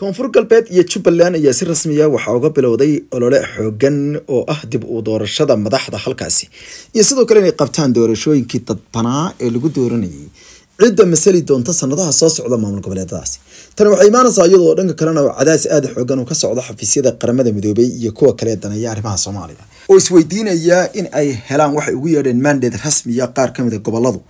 koonfur galbeed iyo jubbaland ayaa si rasmiya waxaa uga bilowday olole xoogan oo ah dib uu doorashada madaxda halkaasi iyo sidoo kale inay qabtaan doorashooyinkii dadbanaa ee lagu dooranayay cidda masali doonta sanadaha soo socda maamul goboleedadaasi tani waxay imaanaysaa iyadoo dhanka kalena cadaas aada xoogan uu ka socdo xafiisyada qaramada midoobay iyo kuwa kale danaya arrimaha soomaaliya oo isweydiinayaa in ay helaan waxay ugu yeedheen mandate rasmiya qaar ka mid a ah goboladu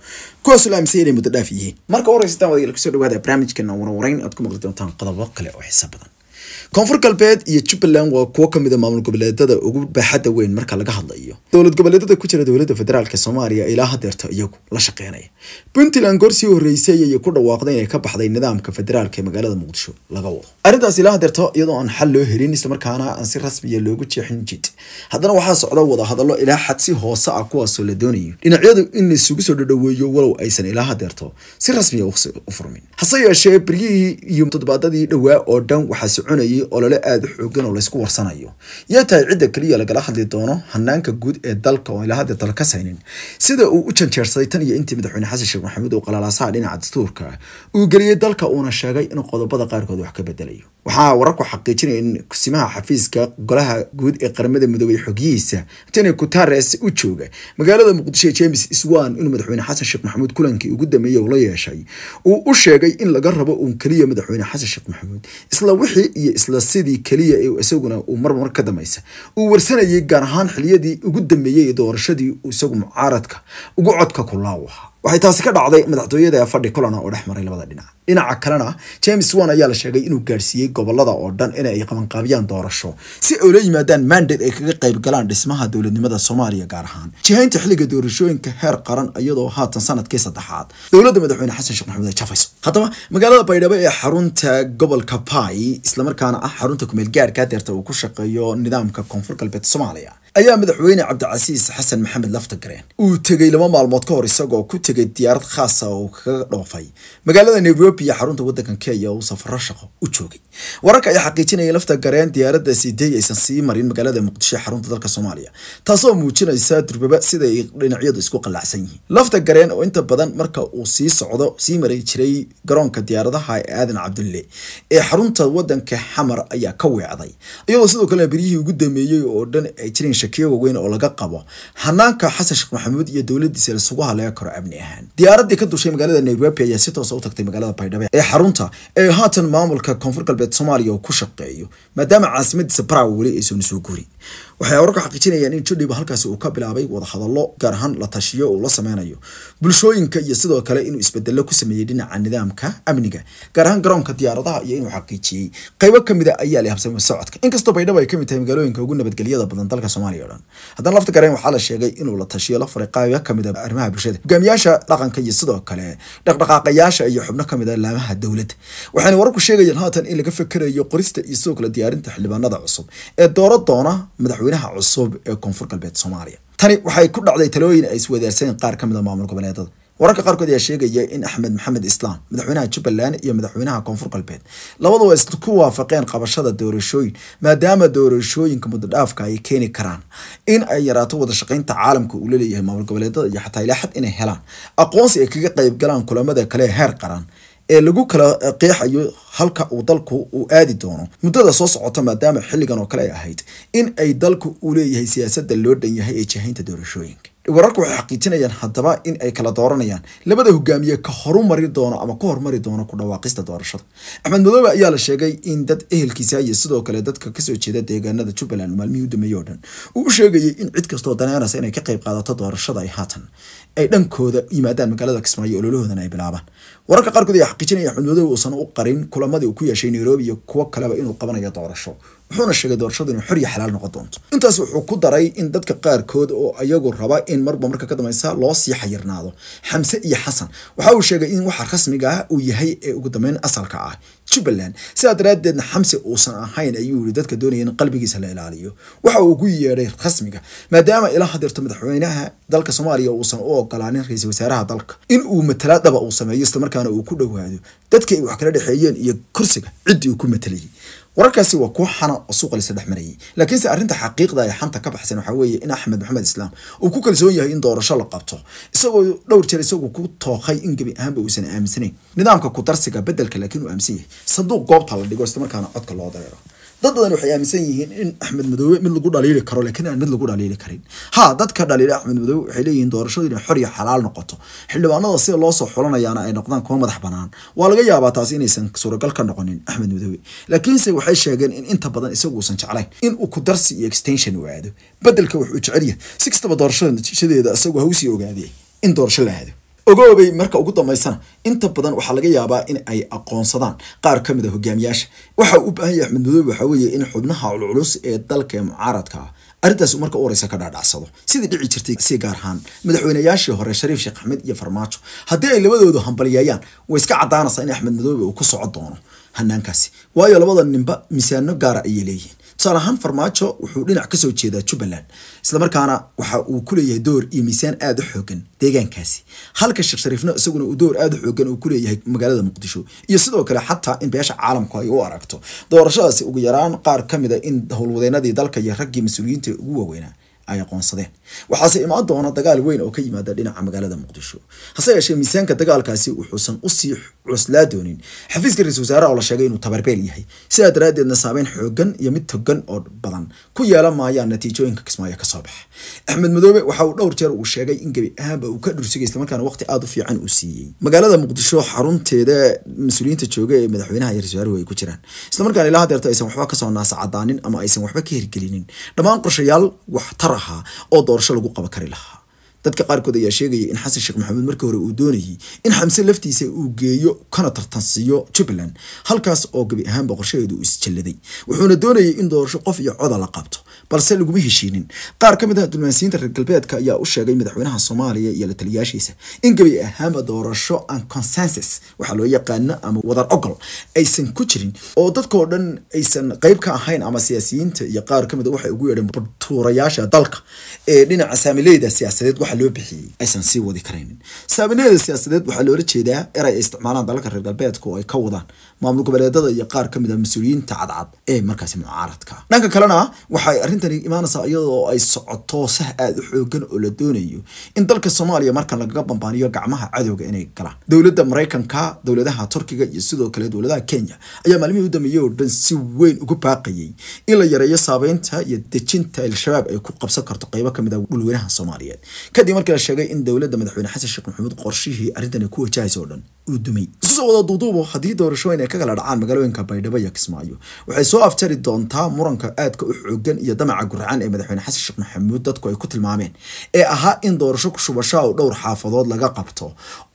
kuwaas la aaminsan inay muddo dhaaf yihiin marka waraysataan wadayaal kusoo dhawaada barnaamijkeena waran aad ku maqli doontaan qodobo kale oo xiiso badan koonfur galbeed iyo jubbaland waa kuwo ka mid a ah maamul goboleedada ugu baaxadda weyn marka laga hadlayo dowlad goboleedada ku jira dowladda federaalka soomaaliya ilaa hadeerta iyagu la shaqeynaya puntland goorsii horreysay ayay ku dhawaaqday inay ka baxday nidaamka federaalka ee magaalada muqdisho laga wado arrintaas ilaa hadeerta iyadoo aan xal loo helin islamarkaana aan si rasmiya ah loogu jeexin jid haddana waxaa socda wadahadallo ilaa xad si hoose ah kuwaasoo la doonayo dhinacyadu in isugu soo dhadhaweeyo walow aysan ilaa hadeerto si rasmiya ah waqsi u furmin hase yeeshee beryihii iyo toddobaadadii dhowaa oo dhan waxaa soconayay iyo olole aada xoogan oo laysku warsanayo yaa tahay cidda keliya lagala hadli doono hanaanka guud ee dalka oo ilaa hadda tala ka saynin sida uu u janjeersaday tan iyo intii madaxweyne xasan sheekh maxamuud oo qalaalaasaha dhinaca dastuurka uu geliyey dalka uuna sheegay in qodobada qaarkood wax ka bedelayo waxaa wararku xaqiijinaya in simaha xafiiska golaha guud ee qaramada midoobey xogihiisa antoni guteres u jooga magaalada muqdisho james swan inuu madaxweyne xasan sheekh maxamuud kulankii ugu dambeeyey ula yeeshay uu u sheegay in laga rabo uun keliya madaxweyne xasan sheekh maxamuud isla wixii iyo isla sidii keliya ee isaguna uu marmar ka dameysa uu warsanayay gaar ahaan xiliyadii ugu dambeeyey ee doorashadii isagu mucaaradka ugu codka ku laawaha waxay taasi ka dhacday madaxtooyada fadhi kulana oo dhex maray labada dhinac dhinaca kalena james wan ayaa la sheegay inuu gaadhsiiyey gobolada oo dhan inay qabanqaabiyaan doorasho si ay ula yimaadaan mandate ay kaga qayb galaan dhismaha dowladnimada soomaaliya gaar ahaan jihaynta xilliga doorashooyinka heer qaran iyadoo haatan sanadkii saddexaad dowladda madaxweyne xasan sheekh maxamuud ay jafayso haddaba magaalada baydhabo ee xarunta gobolka bai islamarkaana ah xarunta kumeelgaarka ah, deerta uu ku shaqeeyo nidaamka koonfur galbeed soomaaliya ayaa madaxweyne cabdicasiis xasan maxamed laftagareen uu tegay laba maalmood ka hor isagoo ku tegay diyaarad khaasa ah oo kaga dhoofay magaalada nairobi ethoobiya xarunta waddankan kenya uu safaro shaqo u joogay wararka ayaa xaqiijinaya lafta gareen diyaaradda sideey aysan sii marin magaalada muqdisho xarunta dalka soomaaliya taasoo muujinaysa durbaba sida ay dhinacyadu isku qallacsan yihiin lafta gareen oo inta badan marka uu sii socdo sii mari jiray garoonka diyaaradaha ee aadan cabdulle ee xarunta wadanka xamar ayaa ka weecday iyadoo sidoo kalena beryihii ugu dameeyey oo dhan ay jireen shakiyo waaweyn oo laga qabo hanaanka xasan sheekh maxamuud iyo dowladiisa lasugu haleyn karo amni ahaan diyaaradii ka dushay magaalada nairobi ayaa si toosa ah u tagtay magaalada hirdhabeen ee xarunta ee haatan maamulka koonfur galbeed soomaaliya uu ku shaqeeyo maadaama caasimadiisa baraw weli aysan soo guri waxay awrar ka xaqiijinayaan in jodhiba halkaas uu ka bilaabay wadahadallo gaar ahaan la tashiyo uu la sameynayo bulshooyinka iyo sidoo kale inuu isbedello ku sameeyey dhinaca nidaamka amniga gaar ahaan garoonka diyaaradaha iyo inuu xaqiijiyey qaybo kamid a ah ayaa la habsamay socodka inkastoo baydhabo ay kamid tahay magaalooyinka ugu nabadgelyada badan dalka soomaaliya o haddana lafta gareen waxaa la sheegay inuu la tashiyo la faray qaybo kamid a ah arrimaha bulshada hogaamiyaasha dhaqanka iyo sidoo kale dhaqdhaqaaqayaasha iyo xubno kamid a ah laamaha dowladda waxaana wararku sheegayaan haatan in laga fekerayo qorista iyo sidoo kale diyaarinta xildhibaanada cusub ee dooro doona madaxweynaha cusub ee koonfur galbeed soomaaliya tani waxay ku dhacday talooyin ay iswadaarsadeen qaar kamid a ah maamul goboleedada wararka qaarkood ayaa sheegaya in axmed maxamed islaam madaxweynaha jubbaland iyo madaxweynaha koonfur galbeed labaduba isku waafaqeen qabashada doorashooyin maadaama doorashooyinka mudodhaafka ay keeni karaan in ay yaraato wada shaqeynta caalamka uu laleeyahay maamul goboleedada iyo xataa ilaa xad inay helaan aqoonsi ay kaga qeyb galaan kulamada kale heer qaran ee lagu kala qeexayo halka uu dalku uu aadi doono muddada soo socota maadaama xilligan oo kale ay ahayd in ay dalku uu leeyahay siyaasadda loo dhan yahay ee jahaynta doorashooyinka wararku waxay xaqiijinayaan haddaba in ay kala dooranayaan labada hogaamiye ka horumari doono ama ka hormari doono ku dhawaaqista doorashada axmed madoobe ayaa la sheegay in dad ehelkiisa iyo sidoo kale dadka kasoo jeeda deegaanada jubbaland maalmihii u dambeeyey oo dhan uu u sheegayay in cid kastoo daneynaysa inay ka qayb qaadato doorashada ay haatan ay dhankooda yimaadaan magaalada kismaayo ololahoodana ay bilaabaan wararka qaarkood ayaa xaqiijinaya axmed madoobe uusan u qarin kulamadii uu ku yeeshay nairobi iyo kuwo kaleba inuu qabanayo doorasho wuxuuna sheegay doorashadu inay xor iyo xalaal noqon doonto intaas wuxuu ku daray in dadka qaarkood oo ayagu raba in in marba marka ka dambeysa loo sii xayirnaado xamse iyo xasan waxa uu sheegay in waxa rasmiga ah uu yahay ee ugu dambeyn asalka ah jubbaland sidaa daraaddeedna xamse uusan ahayn ayuu yihi dadka doonaya in qalbigiisa la ilaaliyo waxa uu ugu yeedhay rasmiga maadaama ila hadirto madaxweynaha dalka soomaaliya uusan u ogolaanin ra-iisul wasaaraha dalka in uu matala dhaba uu sameeyo islamarkaana uu ku dhowaado dadka ay wax kala dhexeeyeen iyo kursiga ciddii uu ku matalayay wararkaasi waa kuwa xana oo suuqa lisa dhex marayay laakiinse arrinta xaqiiqda ee xanta ka baxsan waxaa weeye in axmed maxamed islaam uu ku kalsoon yahay in doorasho la qabto isagoo dhowr jeer isagu ku tooqay in gebi ahaanba uusan aaminsanayn nidaamka ku darsiga beddelka laakiin uu aaminsan yahay sanduuq goobta la dhigo islamarkaana codka loo dareero dad badan waxay aaminsan yihiin in axmed madoobe mid lagu dhaliili karo laakiin aan mid lagu dhaliili karin ha dadka dhaliila axmed madoobe waxay leeyihiin doorashadu inay xor iyo xalaal noqoto xildhibaanada sida loosoo xulanayaana ay noqdaan kuwa madax banaan waa laga yaabaa taasi inaysan suuragal ka noqonin axmed madoobe laakiinse waxay sheegeen in inta badan isagu uusan jeclayn in uu ku darsi iyo extension u aado bedelka wuxuu jecel yahay sixtaba doorashadeeda isagu ha usii in doorasho la aado ogoobay marka ugu dambaysana inta badan waxaa laga yaabaa in ay aqoonsadaan qaar ka mid a ah hogaamiyaasha waxa u baahan yahay axmed madoobe waxaa weeye in xubnaha culculus ee dalka mucaaradka ah arrintaas marka u horeysa ka dhaadhacsado sidii dhici jirtay si gaar ahaan madaxweyneyaashii hore shariif sheekh axmed iyo farmaajo haddii ay labadoodu hambalyeeyaan way iska caddaanaysaa in axmed madoobe uu ku soco doono hanaankaasi waayo labada ninba miisaano gaara ayay leeyihiin tusaale ahaan farmaajo wuxuu dhinac kasoo jeedaa jubbaland isla markaana waxa uu ku leeyahay door iyo miisaan aada u xoogan deegaankaasi halka sheekh shariifna isaguna uu door aada u xoogan uu kuleeyahay magaalada muqdisho iyo sidoo kale xataa in beesha caalamku ay u aragto doorashadaasi ugu yaraan qaar ka mid a ah in howlwadeenadii dalka iyo raggii mas-uuliyiinta ugu waaweynaa ay aqoonsadeen waxaase imaan doona dagaal weyn oo ka yimaada dhinaca magaalada muqdisho hase yeeshee miisaanka dagaalkaasi wuxuusan usii cuslaa doonin xafiiska ra-isul wasaaraha oo la sheegay inuu tabarbeel yahay sidaa daraadeedna saameyn xoogan iyo mid togan oo badan ku yeelan maayaa natiijooyinka kismaayo kasoo baxa axmed madoobe waxa uu dhowr jeer uu sheegay in gebi ahaanba uu ka dhursigay islamarkaana waqti aada u fiican uu siiyey magaalada muqdisho xarunteeda mas-uuliyiinta jooga ee madaxweynaha iyo ra-isulwasaaruhu ay ku jiraan islamarkaan ilaa hadeerto aysan waxba kasoo naasacadaanin ama aysan waxba ka hirgelinin dhammaan qorshayaal waxtar tar ahaa oo doorasho lagu qaba kari lahaa dadka qaarkood ayaa sheegaya in xasan sheekh maxamuud markii hore uu doonayay in xamse laftiisa uu geeyo kana tartansiiyo jubbaland halkaas oo gebi ahaanba qorshaheedu uu isjalladay wuxuuna doonayay in doorasho qof iyo coda la qabto balse laguma heshiinin qaar ka mid ah dulmaansiinta reer galbeedka ayaa u sheegay madaxweynaha soomaaliya iyo la taliyaashiisa in gebi ahaanba doorasho aan consensus waxaa loo yaqaano ama wadar ogol aysan ku jirin oo dadkoo dhan aysan qeyb ka ahayn ama siyaasiyiinta iyo qaar ka mid a ah waxay ugu yeedheen tuurayaasha dalka ee dhinaca saamileyda siyaasadeed waxa loo bixiyey aysan sii wadi karaynin saamileyda siyaasadeed waxaa loola jeedaa eray ay isticmaalaan dalalka reer galbeedka oo ay ka wadaan maamul goboleedada iyo qaar ka mid a ah mas-uuliyiinta cadcad ee markaasi mucaaradka dhanka kalena waxay arrintani imaanaysaa iyadoo ay socoto sah aada u xoogan oo la doonayo in dalka soomaaliya markan lagaga bambaaniyo gacmaha cadowga inay galaan dowladda maraykanka dowladaha turkiga iyo sidoo kale dowladaha kenya ayaa maalmihii u dambeeyey oo dhan si weyn ugu baaqayay in la yareeyo saabeynta iyo dejinta al-shabaab ay ku qabsan karto qaybo kamid ah dhulweynaha soomaaliyeed kadib markii la sheegay in dowladda madaxweyne xasan sheekh maxamuud qorshihii arrintan ku wajahaysa oo dhan uu dumay isusoo wada duuduubo haddii doorasho inay ka dhacaan magaalooyinka baydhabo iyo kismaayo waxay soo aftari doontaa muranka aadka u xoogan iyo damaca guracaan ee madaxweyne xasan sheekh maxamuud dadku ay ku tilmaameen ee ahaa in doorasho ku shubashaa oo dhowr xaafadood laga qabto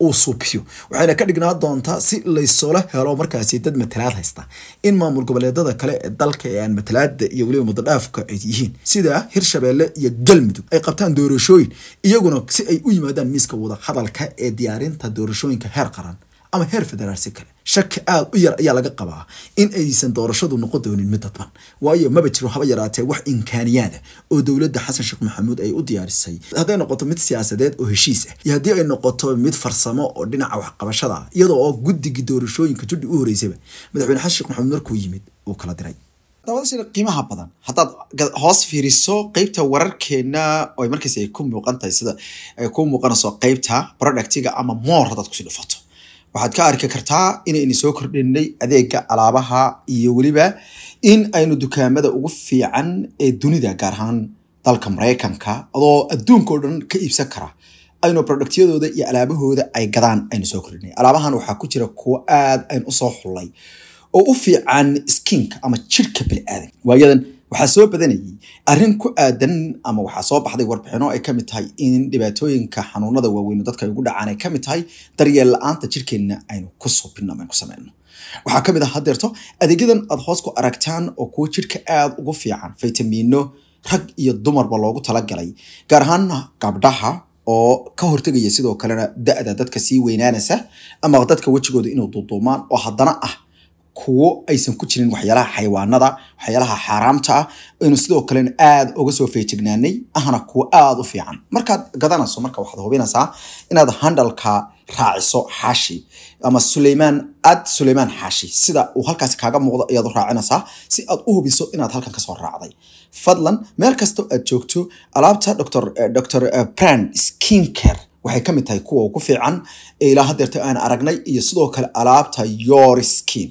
uu suubiyo waxayna ka dhignaa doontaa si laysoola helo markaasi dad matalaad haysta in maamul goboleedada kale ee dalka ee aan matalaada iyo weliba mudadhaafka ay yihiin sida kamida hirshabeelle ah, iyo galmudug ay qabtaan doorashooyin iyaguna si ay u yimaadaan miiska wada hadalka ee diyaarinta doorashooyinka heer qaran ama heer federaal si kale shaki aada u yar ayaa laga qabaa in aysan doorashadu noqon doonin mid dadban waayo maba jiro haba yaraatee wax imkaaniyaada ah oo dowladda xasan sheekh maxamuud ay u diyaarisay hadday noqoto mid siyaasadeed oo heshiis ah iyo haddii ay noqoto mid farsamo oo dhinaca waxqabashada ah iyadoo oo guddigii doorashooyinka judhi u horeysayba madaxweyne xasan sheekh maxamuud markuu yimid uu kala diray dabada qiimaha badan haddaad hoos fiiriso qeybta wararkeena oy markaas ay ku muuqantahay sida ay ku muuqanayso qeybta productiga ama moor haddaad kusii dhufato waxaad ka arki kartaa inayna soo kordhinay adeega alaabaha iyo weliba in aynu dukaamada ugu fiican ee dunida gaar ahaan dalka maraykanka adoo adduunka oo dhan ka iibsan kara aynu productyadooda iyo alaabahooda ay gadaan aynu soo kordhinay alaabahan waxaa ku jira kuwo aad aynu usoo xullay oo u fiican skiinka ama jirka biniaadanka waayadan waxaa soo badanayay arrin ku aadan ama waxaa soo baxday warbixino ay kamid tahay in dhibaatooyinka xanuunada waaweyn dadka ay ugu dhacaan ay kamid tahay daryeel la-aanta jirkeenna aynu ku suubino ama sameyno waxaa kamid ah hadeerto adeegyadan aad hoos ku aragtaan oo kuwa jirka aada ugu fiican faytamiino rag iyo dumarba loogu talagalay gaar ahaana gabdhaha oo ka hortegaya sidoo kalena da-da dadka sii weynaanaysa ama dadka wejigooda inuu duuduumaan oo haddana ah kuwo aysan ku jirin waxyaalaha xayawaanada waxyaalaha xaaraamta ah aynu sidoo kalena aada uga soo feejignaanay ahna kuwo aada u fiican markaad gadanayso marka waxaad hubinaysaa inaad handhalka raaciso xaashi ama suleymaan aad suleymaan xaashi sida uu halkaasi kaaga muuqdo ayaad u raacinaysaa si aad u hubiso inaad halkan kasoo raacday fadlan meel kastoo aad joogto alaabta dr dr brand skin waxay ka mid tahay kuwa ugu fiican ee ilaa hadeerta aan aragnay iyo sidoo kale alaabta your skin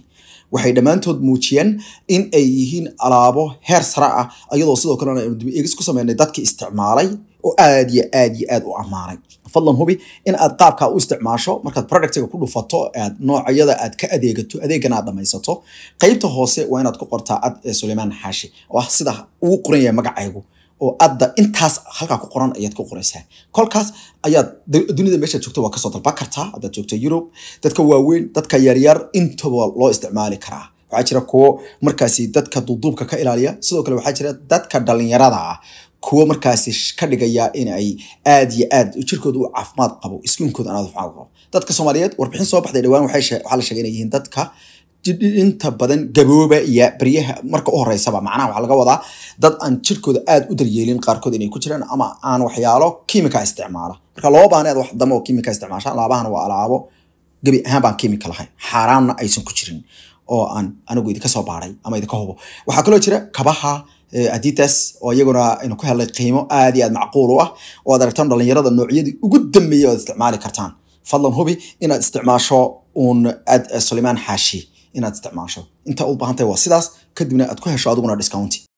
waxay dhammaantood muujiyeen in ay yihiin alaabo heer sare ah ayadoo sidoo kalena aynu dib ku sameynay dadkii isticmaalay oo aad yo aad yo aad u ammaanay fadlan hubi in aad qaabkaa u isticmaasho markaad productiga ku dhufato aad noocyada aad ka adeegato adeegana aad dhamaysato qaybta hoose waa inaad ku qortaa ad ee suleymaan xaashi oo ah sida uu qoran yahay magacaygu oo adda intaas halkaa ku qoran ayaad ku qoraysaa kolkaas ayaad dunida meeshaad joogto waa kasoo dalban kartaa haddaad joogto yurub dadka waaweyn dadka yaryar intaba loo isticmaali karaa waxaa jira kuwo markaasi dadka duuduubka ka ilaaliya sidoo kale waxaa jira dadka dhallinyarada ah kuwo markaasi ka dhigaya in ay aad iyo aad jirkooda u caafimaad qabo iskiinkooda aan caafimaad qabo dadka soomaaliyeed warbixin soo baxday dhawaan waxaa la sheegay inay yihiin dadka inta badan gabooba iyo baryaha marka u horeysaba macnaha waxaa laga wadaa dad aan jirkooda aad u daryeelin qaarkood inay ku jiraan ama aan waxyaalo kiimika isticmaala marka laba baaneed wax dambe oo kiimika isticmaashaan laabahana waa alaabo gebi ahaan baan kiimika lahayn xaaraanna aysan ku jirin oo aan anigu idinka soo baaray ama idinka hubo waxaa kaloo jira kabaha eh, aditas oo iyaguna aynu ku helnay qiimo aad iyo aad macquul ah oo aad aragtaan dhallinyarada noocyadii ugu dambeeyey oo aad isticmaali kartaan fadlan hubi inaad isticmaasho uun ad eh, sulaymaan xaashi inaad isticmaasho inta u baahantay waa sidaas kadibna aad ku hesho adiguna discounti